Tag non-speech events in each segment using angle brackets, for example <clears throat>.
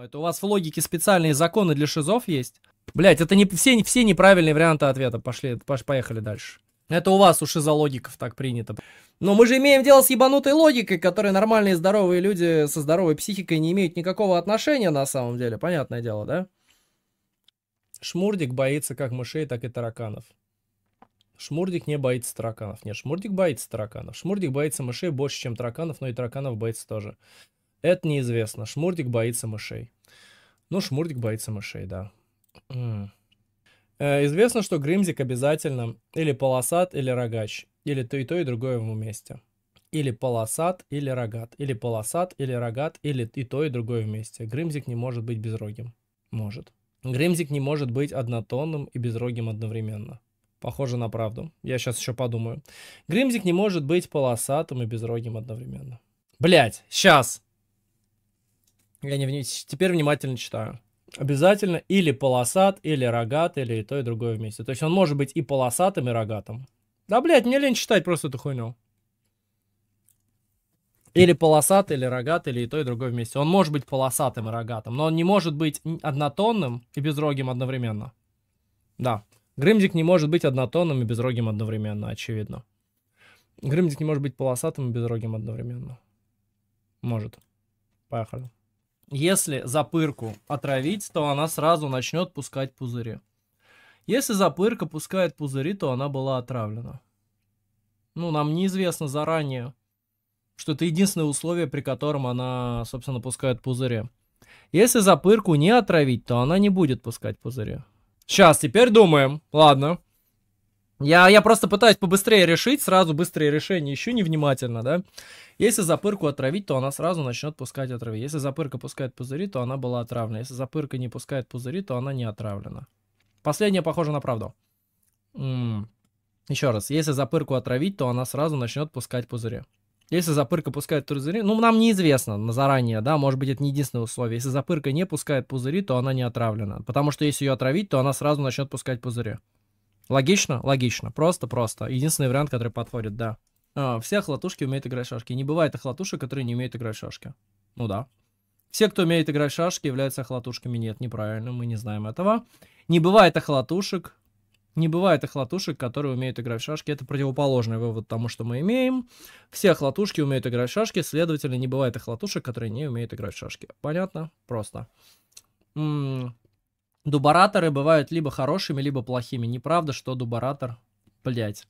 Это у вас в логике специальные законы для шизов есть? Блять, это не все, все неправильные варианты ответа. Пошли, поехали дальше. Это у вас, у шизологиков так принято. Но мы же имеем дело с ебанутой логикой, к которой нормальные здоровые люди со здоровой психикой не имеют никакого отношения на самом деле. Понятное дело, да? Шмурдик боится как мышей, так и тараканов. Шмурдик не боится тараканов. Нет, Шмурдик боится тараканов. Шмурдик боится мышей больше, чем тараканов, но и тараканов боится тоже. Это неизвестно. Шмурдик боится мышей. Ну, Шмурдик боится мышей, да. Э, известно, что Грымзик обязательно или полосат, или рогач, или то и то, и другое вместе. Или полосат, или рогат, или полосат, или рогат, или и то, и другое вместе. Грымзик не может быть безрогим. Может. Грымзик не может быть однотонным и безрогим одновременно. Похоже на правду. Я сейчас еще подумаю. Грымзик не может быть полосатым и безрогим одновременно. Блять, сейчас. Я не теперь внимательно читаю. Обязательно или полосат, или рогат, или и то, и другое вместе. То есть он может быть и полосатым, и рогатым. Да, блядь, мне лень читать просто эту хуйню. Или полосатый, или рогатый, или и то, и другое вместе. Он может быть полосатым и рогатым, но он не может быть однотонным и безрогим одновременно. Да. Грымзик не может быть однотонным и безрогим одновременно, очевидно. Грымзик не может быть полосатым и безрогим одновременно. Может. Поехали. Если запырку отравить, то она сразу начнет пускать пузыри. Если запырка пускает пузыри, то она была отравлена. Ну, нам неизвестно заранее, что это единственное условие, при котором она, собственно, пускает пузыри. Если запырку не отравить, то она не будет пускать пузыри. Сейчас, теперь думаем. Ладно. Я, я просто пытаюсь побыстрее решить, сразу быстрые решения ищу невнимательно, да. Если запырку отравить, то она сразу начнет пускать отравы. Если запырка пускает пузыри, то она была отравлена. Если запырка не пускает пузыри, то она не отравлена. Последнее похоже на правду. М -м. Еще раз. Если запырку отравить, то она сразу начнет пускать пузыри. Если запырка пускает пузыри, ну, нам неизвестно на заранее, да, может быть, это не единственное условие. Если запырка не пускает пузыри, то она не отравлена. Потому что если ее отравить, то она сразу начнет пускать пузыри. Логично? Логично. Просто-просто. Единственный вариант, который подходит, да. А, все хлатушки умеют играть в шашки. Не бывает охлатушек, которые не умеют играть в шашки. Ну да. Все, кто умеет играть в шашки, являются охлатушками. Нет, неправильно, мы не знаем этого. Не бывает охлатушек. Не бывает охлатушек, которые умеют играть в шашки. Это противоположный вывод тому, что мы имеем. Все охлатушки умеют играть в шашки, следовательно, не бывает охлатушек, которые не умеют играть в шашки. Понятно? Просто. М -м Дубораторы бывают либо хорошими, либо плохими. Неправда, что дубаратор, блядь.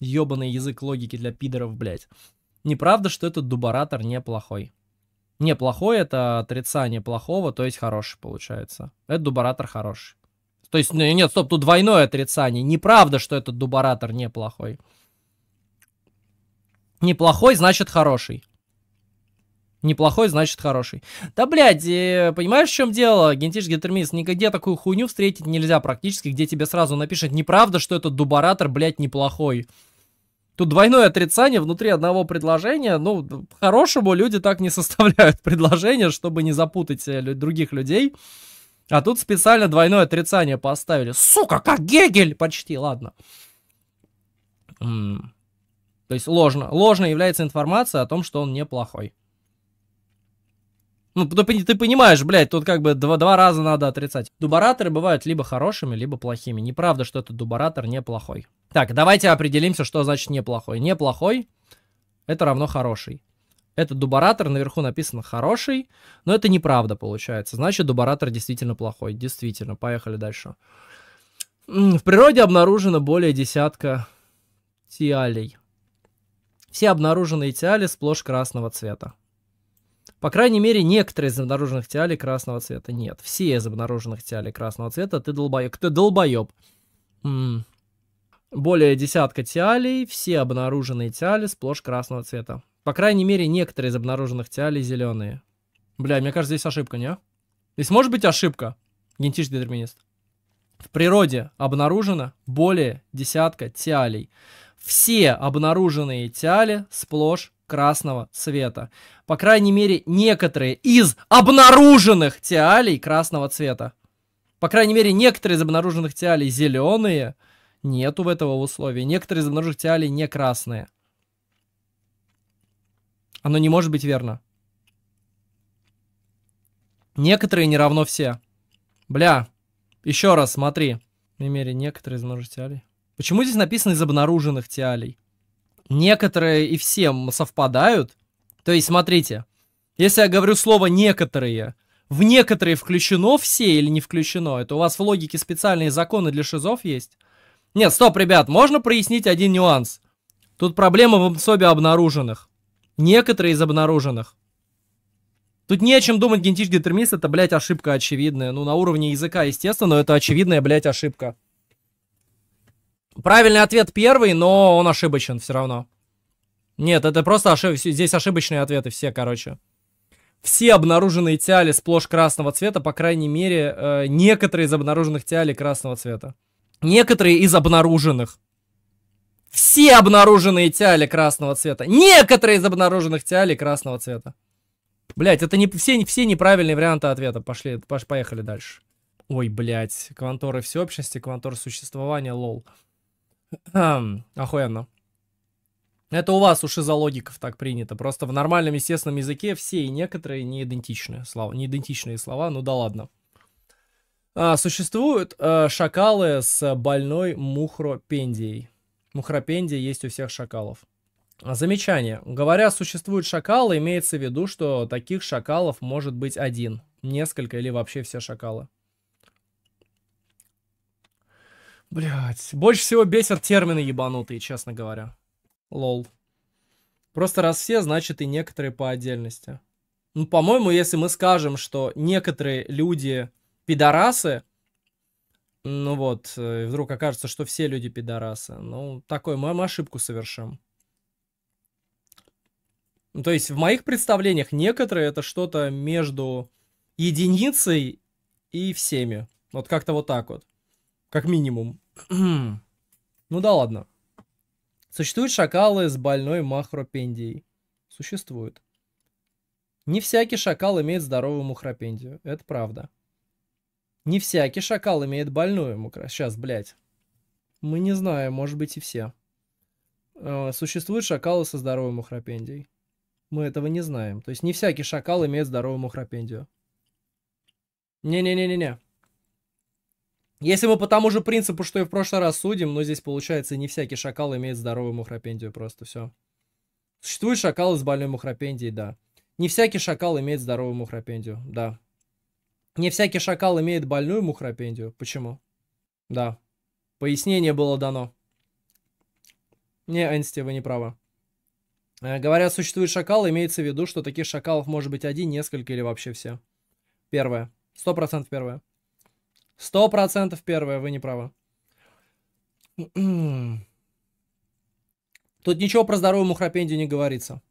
Ёбаный язык логики для пидоров, блядь. Неправда, что этот дубаратор неплохой. Неплохой — это отрицание плохого, то есть хороший получается. Этот дубаратор хороший. То есть, нет, стоп, тут двойное отрицание. Неправда, что этот дубаратор неплохой. Неплохой значит хороший. Неплохой, значит хороший. Да, блядь, э, понимаешь, в чем дело? Генетический детерминизм. Нигде такую хуйню встретить нельзя практически, где тебе сразу напишет неправда, что этот дубаратор, блядь, неплохой. Тут двойное отрицание внутри одного предложения. Ну, хорошему люди так не составляют <laughs> предложения, чтобы не запутать э, других людей. А тут специально двойное отрицание поставили. Сука, как Гегель! Почти, ладно. То есть ложно. Ложно является информация о том, что он неплохой. Ну, ты, ты понимаешь, блядь, тут как бы два, два раза надо отрицать. Дубараторы бывают либо хорошими, либо плохими. Неправда, что этот дубаратор неплохой. Так, давайте определимся, что значит неплохой. Неплохой — это равно хороший. Этот дубаратор, наверху написано «хороший», но это неправда получается. Значит, дубаратор действительно плохой. Действительно. Поехали дальше. В природе обнаружено более десятка тиалей. Все обнаруженные тиали сплошь красного цвета. По крайней мере, некоторые из обнаруженных тиалей красного цвета нет. Все из обнаруженных тиалей красного цвета ты долбоеб. Ты долбоеб. М-м. Более десятка тиалей, все обнаруженные тиали сплошь красного цвета. По крайней мере, некоторые из обнаруженных тиалей зеленые. Бля, мне кажется, здесь ошибка, не? Здесь может быть ошибка? Генетический детерминист. В природе обнаружено более десятка тиалей. Все обнаруженные тиали сплошь красного цвета. По крайней мере, некоторые из обнаруженных тиалей красного цвета. По крайней мере, некоторые из обнаруженных тиалей зеленые. Нету в этого условия. Некоторые из обнаруженных тиалей не красные. Оно не может быть верно. Некоторые не равно все. Бля, еще раз смотри. По крайней мере, некоторые из обнаруженных тиалей. Почему здесь написано из обнаруженных тиалей? Некоторые и все совпадают. То есть, смотрите, если я говорю слово «некоторые», в некоторые включено все или не включено? Это у вас в логике специальные законы для шизов есть? Нет, стоп, ребят, можно прояснить один нюанс? Тут проблема в обсобе обнаруженных. Некоторые из обнаруженных. Тут не о чем думать, генетический детерминист, это, блядь, ошибка очевидная. Ну, на уровне языка, естественно, но это очевидная, блядь, ошибка. Правильный ответ первый, но он ошибочен все равно. Нет, это просто ошиб... здесь ошибочные ответы все, короче. Все обнаруженные тиали сплошь красного цвета, по крайней мере, э, некоторые из обнаруженных тиали красного цвета. Некоторые из обнаруженных. Все обнаруженные тиали красного цвета. Некоторые из обнаруженных тиали красного цвета. Блять, это не все, все неправильные варианты ответа. Пошли, поехали дальше. Ой, блять, кванторы всеобщности, квантор существования, лол. Охуенно. Это у вас у шизологиков так принято. Просто в нормальном естественном языке все и некоторые не идентичные слова. Не идентичные слова, ну да ладно. А, существуют а, шакалы с больной мухропендией. Мухропендия есть у всех шакалов. Замечание. Говоря «существуют шакалы», имеется в виду, что таких шакалов может быть один, несколько или вообще все шакалы. Блять, больше всего бесят термины ебанутые, честно говоря. Лол. Просто раз все, значит и некоторые по отдельности. Ну, по-моему, если мы скажем, что некоторые люди пидорасы, ну вот, э, вдруг окажется, что все люди пидорасы. Ну, такой, мы ошибку совершим. Ну, то есть в моих представлениях некоторые это что-то между единицей и всеми. Вот как-то вот так вот. Как минимум. ну да ладно. Существуют шакалы с больной махропендией. Существуют. Не всякий шакал имеет здоровую мухропендию. Это правда. Не всякий шакал имеет больную мукро... Сейчас, блядь. Мы не знаем, может быть и все. А, существуют шакалы со здоровой мухропендией. Мы этого не знаем. То есть не всякий шакал имеет здоровую мухропендию. Не-не-не-не-не. Если мы по тому же принципу, что и в прошлый раз судим, но ну, здесь получается не всякий шакал имеет здоровую мухрапендию, просто все. Существует шакалы с больной мухрапендией, да. Не всякий шакал имеет здоровую мухрапендию, да. Не всякий шакал имеет больную мухрапендию. Почему? Да. Пояснение было дано. Не, Энсти, вы не правы. Э, говоря «существует шакал», имеется в виду, что таких шакалов может быть один, несколько или вообще все. Первое. Сто процентов первое. Сто процентов первое, вы не правы. <clears throat> Тут ничего про здоровую мухропендию не говорится.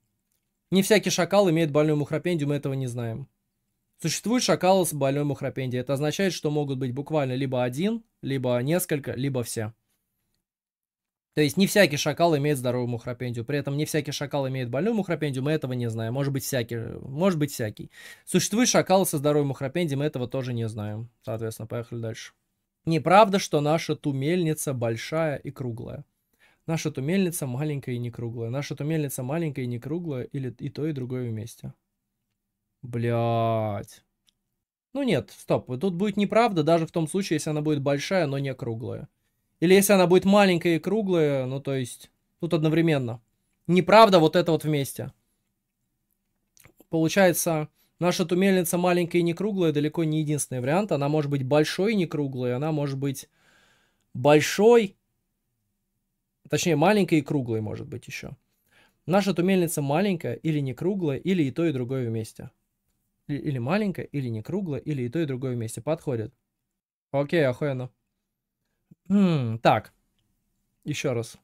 Не всякий шакал имеет больную мухропендию, мы этого не знаем. Существует шакалы с больной мухропендией. Это означает, что могут быть буквально либо один, либо несколько, либо все. То есть не всякий шакал имеет здоровую мухрапендию, при этом не всякий шакал имеет больную мухрапендию, мы этого не знаем. Может быть всякий, может быть всякий. Существует шакал со здоровой мухрапендией, мы этого тоже не знаем. Соответственно, поехали дальше. Неправда, что наша тумельница большая и круглая. Наша тумельница маленькая и не круглая. Наша тумельница маленькая и не круглая, или и то, и другое вместе. Блять. Ну нет, стоп, тут будет неправда, даже в том случае, если она будет большая, но не круглая. Или если она будет маленькая и круглая, ну то есть тут одновременно. Неправда вот это вот вместе. Получается, наша тумельница маленькая и не круглая далеко не единственный вариант. Она может быть большой и не круглой, она может быть большой, точнее маленькой и круглой может быть еще. Наша тумельница маленькая или не круглая, или и то, и другое вместе. Или маленькая, или не круглая, или и то, и другое вместе. Подходит. Окей, охуенно. Хм, так. Еще раз.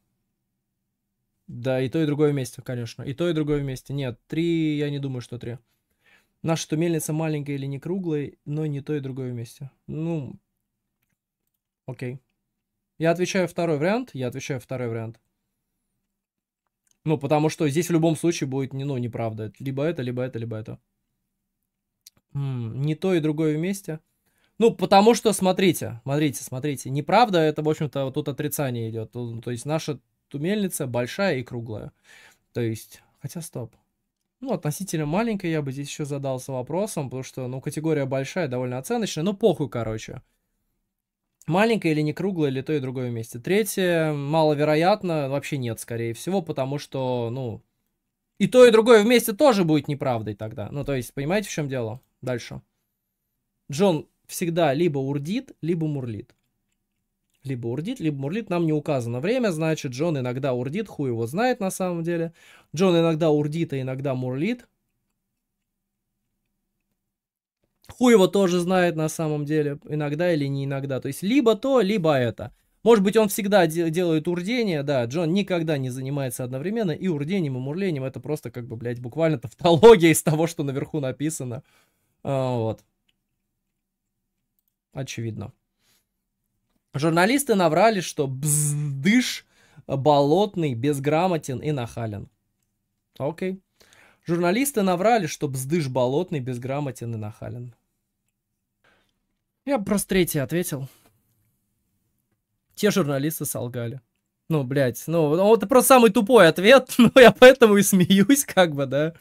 Да, и то, и другое вместе, конечно. И то, и другое вместе. Нет, три, я не думаю, что три. Наша что мельница маленькая или не круглая, но не то и другое вместе. Ну, окей. Я отвечаю второй вариант, я отвечаю второй вариант. Ну, потому что здесь в любом случае будет, не, ну, неправда. Либо это, либо это, либо это. М -м, не то и другое вместе. Ну, потому что, смотрите, смотрите, смотрите, неправда, это, в общем-то, вот тут отрицание идет. Ну, то есть наша тумельница большая и круглая. То есть, хотя стоп. Ну, относительно маленькая, я бы здесь еще задался вопросом, потому что, ну, категория большая, довольно оценочная, ну, похуй, короче. Маленькая или не круглая, или то и другое вместе. Третье, маловероятно, вообще нет, скорее всего, потому что, ну, и то, и другое вместе тоже будет неправдой тогда. Ну, то есть, понимаете, в чем дело? Дальше. Джон всегда либо урдит, либо мурлит. Либо урдит, либо мурлит. Нам не указано время, значит, Джон иногда урдит, хуй его знает на самом деле. Джон иногда урдит, а иногда мурлит. Хуй его тоже знает на самом деле, иногда или не иногда. То есть либо то, либо это. Может быть, он всегда де- делает урдение, да, Джон никогда не занимается одновременно и урдением, и мурлением. Это просто как бы, блядь, буквально тавтология из того, что наверху написано. А, вот очевидно. Журналисты наврали, что бздыш болотный, безграмотен и нахален. Окей. Журналисты наврали, что бздыш болотный, безграмотен и нахален. Я просто третий ответил. Те журналисты солгали. Ну, блядь, ну, это просто самый тупой ответ, <laughs> но я поэтому и смеюсь, как бы, да.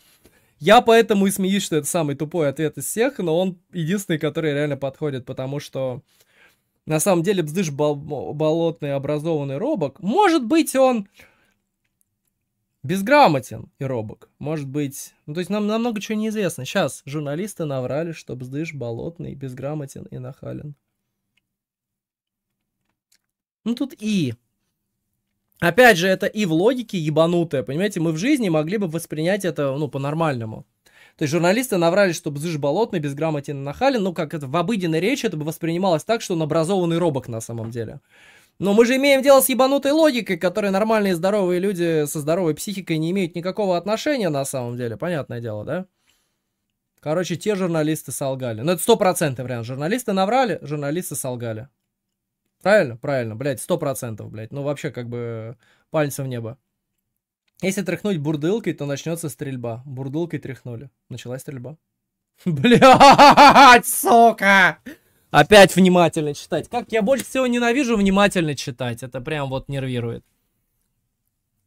Я поэтому и смеюсь, что это самый тупой ответ из всех, но он единственный, который реально подходит, потому что на самом деле бздыш болотный образованный робок. Может быть, он безграмотен и робок. Может быть... Ну, то есть нам намного чего неизвестно. Сейчас журналисты наврали, что бздыш болотный, безграмотен и нахален. Ну, тут и Опять же, это и в логике ебанутое. понимаете? Мы в жизни могли бы воспринять это, ну, по-нормальному. То есть журналисты наврали, что Бзыш болотный, безграмотен и нахален. Ну, как это в обыденной речи это бы воспринималось так, что он образованный робок на самом деле. Но мы же имеем дело с ебанутой логикой, к которой нормальные здоровые люди со здоровой психикой не имеют никакого отношения на самом деле. Понятное дело, да? Короче, те журналисты солгали. Ну, это стопроцентный вариант. Журналисты наврали, журналисты солгали. Правильно? Правильно, блядь, сто процентов, блядь. Ну, вообще, как бы, пальцем в небо. Если тряхнуть бурдылкой, то начнется стрельба. Бурдылкой тряхнули. Началась стрельба. <laughs> Блять, сука! Опять внимательно читать. Как я больше всего ненавижу внимательно читать. Это прям вот нервирует.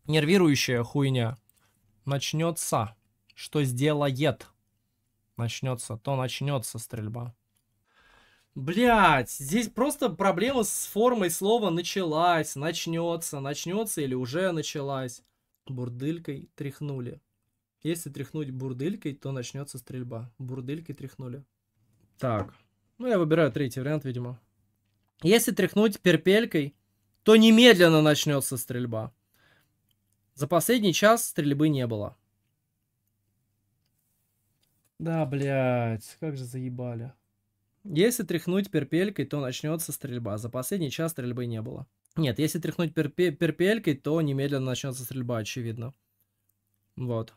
Нервирующая хуйня. Начнется. Что сделает? Начнется. То начнется стрельба. Блять, здесь просто проблема с формой слова началась, начнется, начнется или уже началась. Бурдылькой тряхнули. Если тряхнуть бурдылькой, то начнется стрельба. Бурдылькой тряхнули. Так. Ну, я выбираю третий вариант, видимо. Если тряхнуть перпелькой, то немедленно начнется стрельба. За последний час стрельбы не было. Да, блядь, как же заебали. Если тряхнуть перпелькой, то начнется стрельба. За последний час стрельбы не было. Нет, если тряхнуть перпе перпелькой, то немедленно начнется стрельба, очевидно. Вот.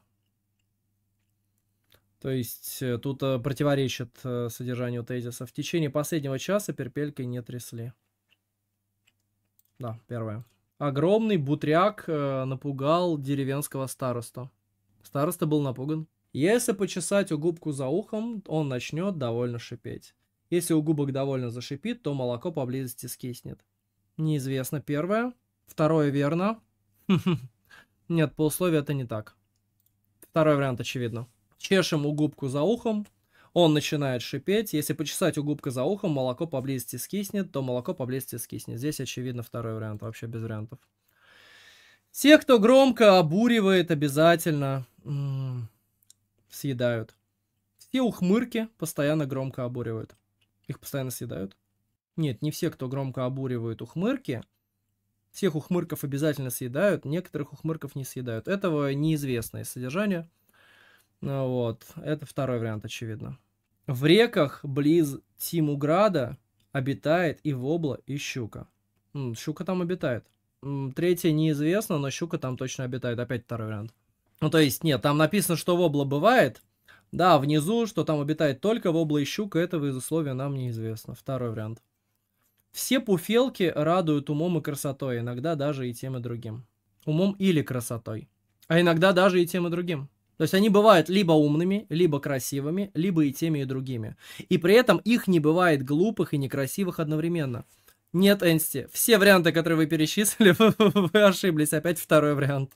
То есть э, тут э, противоречит э, содержанию тезиса. В течение последнего часа перпелькой не трясли. Да, первое. Огромный бутряк напугал деревенского старосту. Староста был напуган. Если почесать у губку за ухом, он начнет довольно шипеть. Если у губок довольно зашипит, то молоко поблизости скиснет. Неизвестно первое. Второе верно. <laughs> Нет, по условию это не так. Второй вариант очевидно. Чешем у губку за ухом, он начинает шипеть. Если почесать у губка за ухом, молоко поблизости скиснет, то молоко поблизости скиснет. Здесь, очевидно, второй вариант, вообще без вариантов. Те, кто громко обуривает, обязательно м -м, съедают. Все ухмырки постоянно громко обуривают. Их постоянно съедают? Нет, не все, кто громко обуривает ухмырки. Всех ухмырков обязательно съедают, некоторых ухмырков не съедают. Этого неизвестно из содержания. Ну, вот, это второй вариант, очевидно. В реках близ Тимуграда обитает и вобла, и щука. Щука там обитает. Третье неизвестно, но щука там точно обитает. Опять второй вариант. Ну, то есть, нет, там написано, что вобла бывает, да, внизу, что там обитает только вобла и щука, этого из условия нам неизвестно. Второй вариант. Все пуфелки радуют умом и красотой, иногда даже и тем и другим. Умом или красотой. А иногда даже и тем и другим. То есть они бывают либо умными, либо красивыми, либо и теми, и другими. И при этом их не бывает глупых и некрасивых одновременно. Нет, Энсти, все варианты, которые вы перечислили, <laughs> вы ошиблись. Опять второй вариант.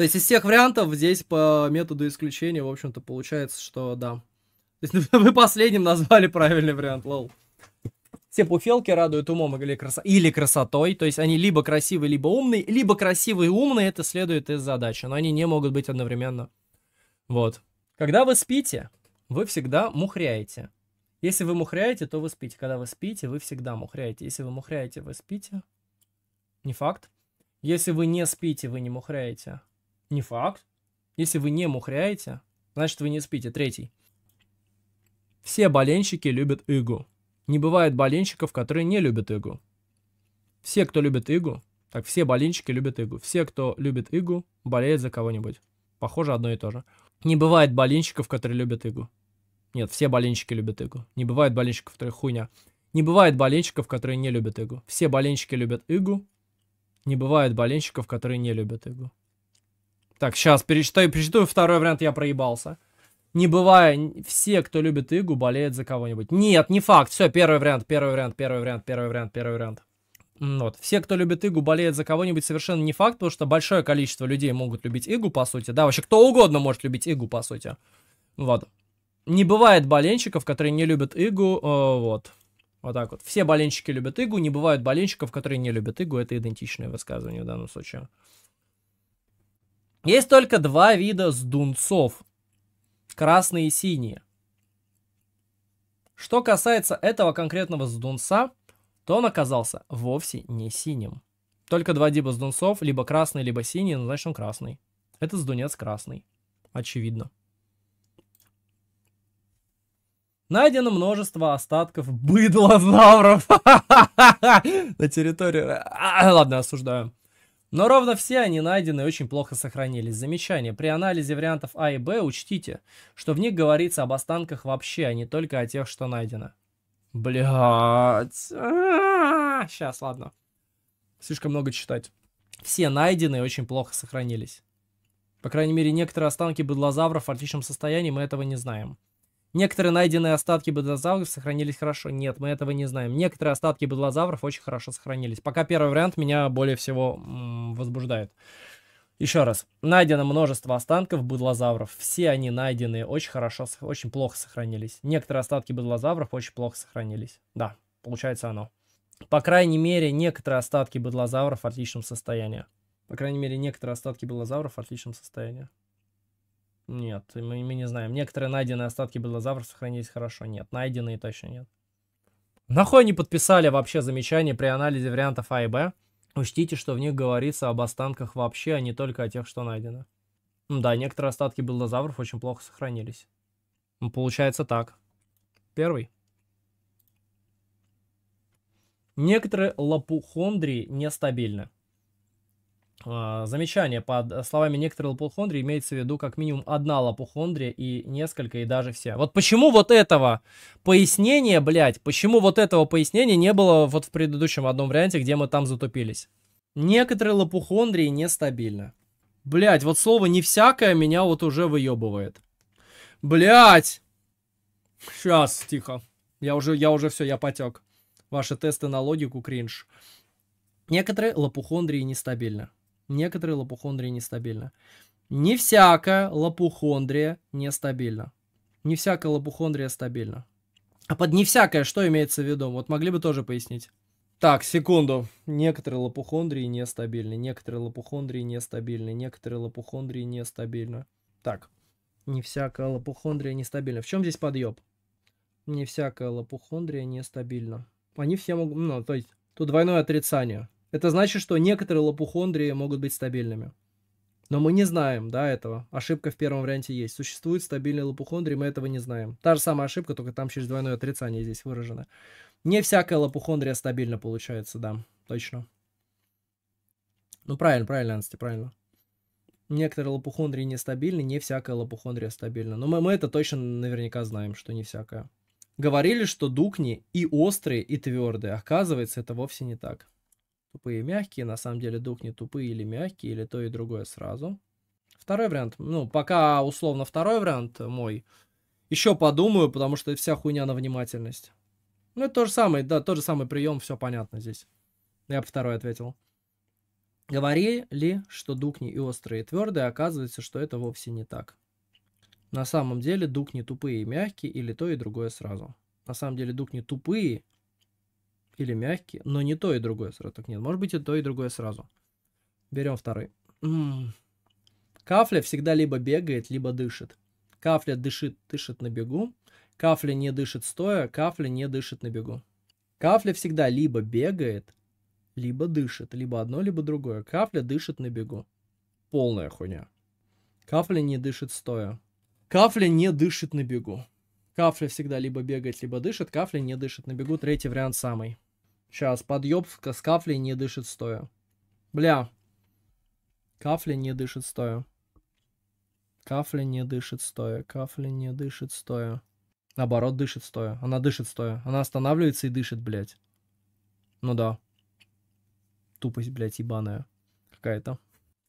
То есть из всех вариантов здесь по методу исключения, в общем-то, получается, что да. То есть ну, <laughs> вы последним назвали правильный вариант, лол. Все пуфелки радуют умом или, красо... или красотой. То есть они либо красивые, либо умные. Либо красивые и умные, это следует из задачи. Но они не могут быть одновременно. Вот. Когда вы спите, вы всегда мухряете. Если вы мухряете, то вы спите. Когда вы спите, вы всегда мухряете. Если вы мухряете, вы спите. Не факт. Если вы не спите, вы не мухряете. Не факт. Если вы не мухряете, значит вы не спите. Третий. Все болельщики любят игу. Не бывает болельщиков, которые не любят игу. Все, кто любит игу, так все болельщики любят игу. Все, кто любит игу, болеют за кого-нибудь. Похоже, одно и то же. Не бывает болельщиков, которые любят игу. Нет, все болельщики любят игу. Не бывает болельщиков, которые хуйня. Не бывает болельщиков, которые не любят игу. Все болельщики любят игу. Не бывает болельщиков, которые не любят игу. Так, сейчас перечитаю, перечитаю. Второй вариант я проебался. Не бывает. все, кто любит Игу, болеют за кого-нибудь. Нет, не факт. Все, первый вариант, первый вариант, первый вариант, первый вариант, первый вариант. Вот. Все, кто любит Игу, болеют за кого-нибудь, совершенно не факт, потому что большое количество людей могут любить Игу, по сути. Да, вообще кто угодно может любить Игу, по сути. Вот. Не бывает болельщиков, которые не любят Игу, э, вот. Вот так вот. Все болельщики любят Игу, не бывают болельщиков, которые не любят Игу. Это идентичное высказывание в данном случае. Есть только два вида сдунцов. Красные и синие. Что касается этого конкретного сдунца, то он оказался вовсе не синим. Только два типа сдунцов, либо красный, либо синий, но значит он красный. Этот сдунец красный. Очевидно. Найдено множество остатков быдлозавров <laughs> на территории... А, ладно, осуждаю. Но ровно все они найдены и очень плохо сохранились. Замечание. При анализе вариантов А и Б учтите, что в них говорится об останках вообще, а не только о тех, что найдено. Блять. Сейчас, а, ладно. Слишком много читать. Все найдены и очень плохо сохранились. По крайней мере, некоторые останки быдлозавров в отличном состоянии, мы этого не знаем. Некоторые найденные остатки бедлозавров сохранились хорошо. Нет, мы этого не знаем. Некоторые остатки бедлозавров очень хорошо сохранились. Пока первый вариант меня более всего м, возбуждает. Еще раз. Найдено множество останков быдлозавров. Все они найденные очень хорошо, очень плохо сохранились. Некоторые остатки быдлозавров очень плохо сохранились. Да, получается оно. По крайней мере, некоторые остатки быдлозавров в отличном состоянии. По крайней мере, некоторые остатки быдлозавров в отличном состоянии. Нет, мы, мы не знаем. Некоторые найденные остатки белозавров сохранились хорошо. Нет, найденные точно нет. Нахуй они подписали вообще замечание при анализе вариантов А и Б? Учтите, что в них говорится об останках вообще, а не только о тех, что найдено. Да, некоторые остатки белозавров очень плохо сохранились. Получается так. Первый. Некоторые лапухондрии нестабильны. А, замечание. Под словами некоторые лопухондрий имеется в виду как минимум одна лопухондрия и несколько, и даже все. Вот почему вот этого пояснения, блядь, почему вот этого пояснения не было вот в предыдущем одном варианте, где мы там затупились? Некоторые лопухондрии нестабильны. Блять, вот слово «не всякое» меня вот уже выебывает. Блять, Сейчас, тихо. Я уже, я уже все, я потек. Ваши тесты на логику кринж. Некоторые лопухондрии нестабильны. Некоторые лопухондрии нестабильны. Не всякая лопухондрия нестабильна. Не всякая лопухондрия стабильна. А под не всякое что имеется в виду? Вот могли бы тоже пояснить. Так, секунду. Некоторые лопухондрии нестабильны, некоторые лопухондрии нестабильны, некоторые лопухондрии нестабильны. Так, не всякая лопухондрия нестабильна. В чем здесь подъеб? Не всякая лопухондрия нестабильна. Они все могут... Ну, то есть, тут двойное отрицание. Это значит, что некоторые лопухондрии могут быть стабильными. Но мы не знаем, да, этого. Ошибка в первом варианте есть. Существует стабильный лопухондрий, мы этого не знаем. Та же самая ошибка, только там через двойное отрицание здесь выражено. Не всякая лопухондрия стабильно получается, да, точно. Ну, правильно, правильно, Ансти, правильно. Некоторые лопухондрии нестабильны, не всякая лопухондрия стабильна. Но мы, мы это точно наверняка знаем, что не всякая. Говорили, что дукни и острые, и твердые. Оказывается, это вовсе не так. Тупые и мягкие, на самом деле дух не тупые или мягкие, или то и другое сразу. Второй вариант, ну, пока условно второй вариант мой, еще подумаю, потому что вся хуйня на внимательность. Ну, это то же самое, да, тот же самый прием, все понятно здесь. Я по второй ответил. Говорили, что дукни и острые и твердые, оказывается, что это вовсе не так. На самом деле дукни тупые и мягкие, или то и другое сразу. На самом деле дукни тупые или мягкий, но не то и другое сразу. Так нет, может быть и то и другое сразу. Берем второй. М-м. Кафля всегда либо бегает, либо дышит. Кафля дышит, дышит на бегу. Кафля не дышит стоя, кафля не дышит на бегу. Кафля всегда либо бегает, либо дышит. Либо одно, либо другое. Кафля дышит на бегу. Полная хуйня. Кафля не дышит стоя. Кафля не дышит на бегу. Кафля всегда либо бегает, либо дышит. Кафля не дышит на бегу. Третий вариант самый. Сейчас, подъеб с кафли не дышит стоя. Бля. Кафли не дышит стоя. Кафли не дышит стоя. Кафли не дышит стоя. Наоборот, дышит стоя. Она дышит стоя. Она останавливается и дышит, блядь. Ну да. Тупость, блядь, ебаная. Какая-то.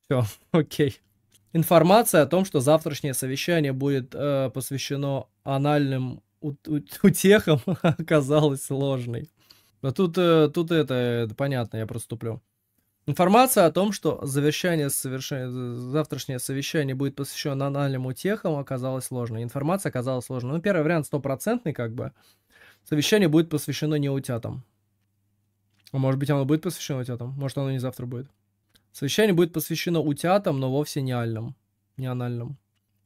Все, <laughs> окей. Информация о том, что завтрашнее совещание будет э, посвящено анальным утехам, <laughs> оказалась ложной. Но тут, э, тут это понятно, я просто Информация о том, что завершение совершения, завтрашнее совещание будет посвящено анальным утехам, оказалась сложной. Информация оказалась сложной. Ну, первый вариант стопроцентный, как бы. Совещание будет посвящено не утятам. А может быть, оно будет посвящено утятам? Может, оно не завтра будет? Совещание будет посвящено утятам, но вовсе не альным. Не анальным.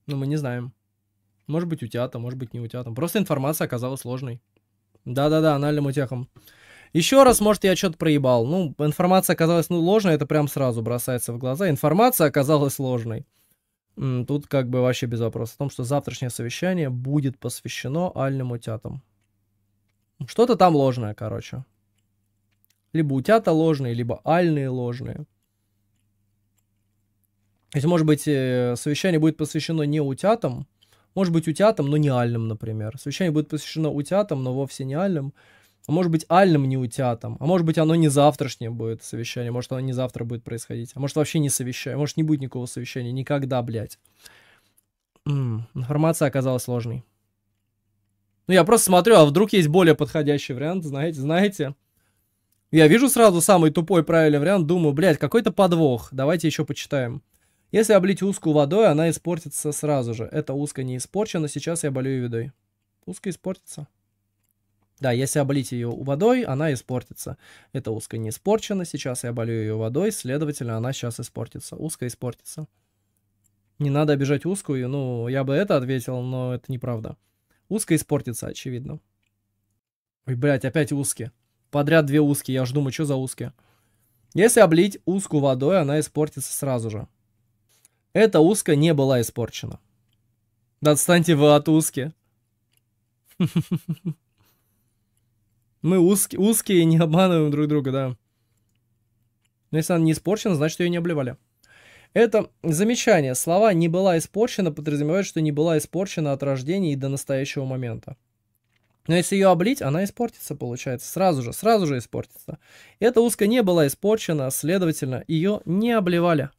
Ну, мы не знаем. Может быть, утята, может быть, не утятам. Просто информация оказалась сложной. Да-да-да, анальным утехам. Еще раз, может, я что-то проебал. Ну, информация оказалась ну, ложной, это прям сразу бросается в глаза. Информация оказалась ложной. Тут как бы вообще без вопроса о том, что завтрашнее совещание будет посвящено Альным утятам. Что-то там ложное, короче. Либо утята ложные, либо альные ложные. То есть, может быть, э, совещание будет посвящено не утятам, может быть, утятам, но не альным, например. Совещание будет посвящено утятам, но вовсе не альным. А может быть, Альным не у тебя там, А может быть, оно не завтрашнее будет совещание. Может, оно не завтра будет происходить. А может, вообще не совещание. Может, не будет никакого совещания. Никогда, блядь. М-м, информация оказалась сложной. Ну, я просто смотрю, а вдруг есть более подходящий вариант, знаете, знаете. Я вижу сразу самый тупой правильный вариант, думаю, блядь, какой-то подвох. Давайте еще почитаем. Если облить узкую водой, она испортится сразу же. Эта узка не испорчена, сейчас я болею видой. Узка испортится. Да, если облить ее водой, она испортится. Эта узкая не испорчена, сейчас я болю ее водой, следовательно, она сейчас испортится. Узкая испортится. Не надо обижать узкую, ну, я бы это ответил, но это неправда. Узкая испортится, очевидно. Ой, блядь, опять узкие. Подряд две узкие, я жду, думаю, что за узкие. Если облить узку водой, она испортится сразу же. Эта узка не была испорчена. Да отстаньте вы от узки. <laughs> Мы узкие, узкие не обманываем друг друга, да. Но если она не испорчена, значит, ее не обливали. Это замечание. Слова «не была испорчена» подразумевает, что не была испорчена от рождения и до настоящего момента. Но если ее облить, она испортится, получается. Сразу же, сразу же испортится. Эта узкая не была испорчена, следовательно, ее не обливали.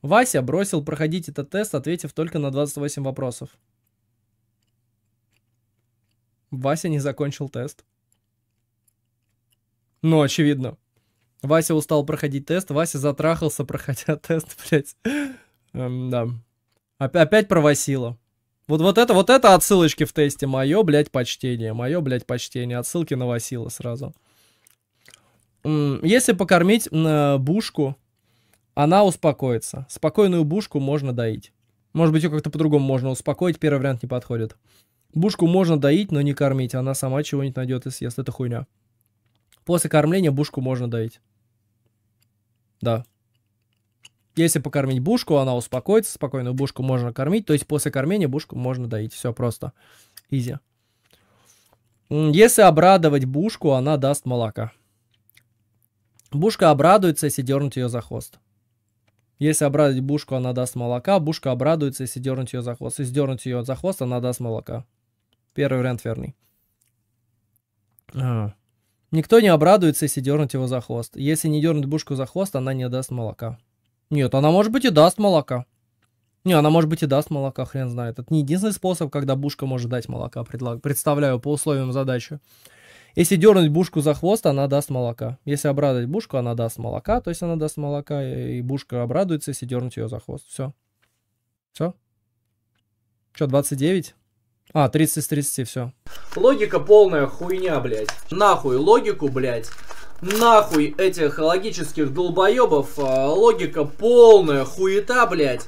Вася бросил проходить этот тест, ответив только на 28 вопросов. Вася не закончил тест. Ну, очевидно. Вася устал проходить тест, Вася затрахался, проходя <laughs> тест, блядь. Эм, да. Опять провосило. Вот, вот это, вот это отсылочки в тесте. Мое, блядь, почтение. Мое, блядь, почтение. Отсылки на Васила сразу. Если покормить бушку, она успокоится. Спокойную бушку можно доить. Может быть, ее как-то по-другому можно успокоить. Первый вариант не подходит. Бушку можно доить, но не кормить. Она сама чего-нибудь найдет и съест. Это хуйня. После кормления бушку можно доить. Да. Если покормить бушку, она успокоится спокойно. Бушку можно кормить. То есть после кормления бушку можно доить. Все просто. Изи. Если обрадовать бушку, она даст молока. Бушка обрадуется, если дернуть ее за хвост. Если обрадовать бушку, она даст молока. Бушка обрадуется, если дернуть ее за хвост. Если дернуть ее за хвост, она даст молока. Первый вариант верный. А. Никто не обрадуется, если дернуть его за хвост. Если не дернуть бушку за хвост, она не даст молока. Нет, она может быть и даст молока. Не, она может быть и даст молока, хрен знает. Это не единственный способ, когда бушка может дать молока, представляю по условиям задачи. Если дернуть бушку за хвост, она даст молока. Если обрадовать бушку, она даст молока. То есть она даст молока, и бушка обрадуется, если дернуть ее за хвост. Все. Все. Что, 29? А, 30 из 30, все. Логика полная хуйня, блядь. Нахуй логику, блядь. Нахуй этих логических долбоебов. А, логика полная хуета, блядь.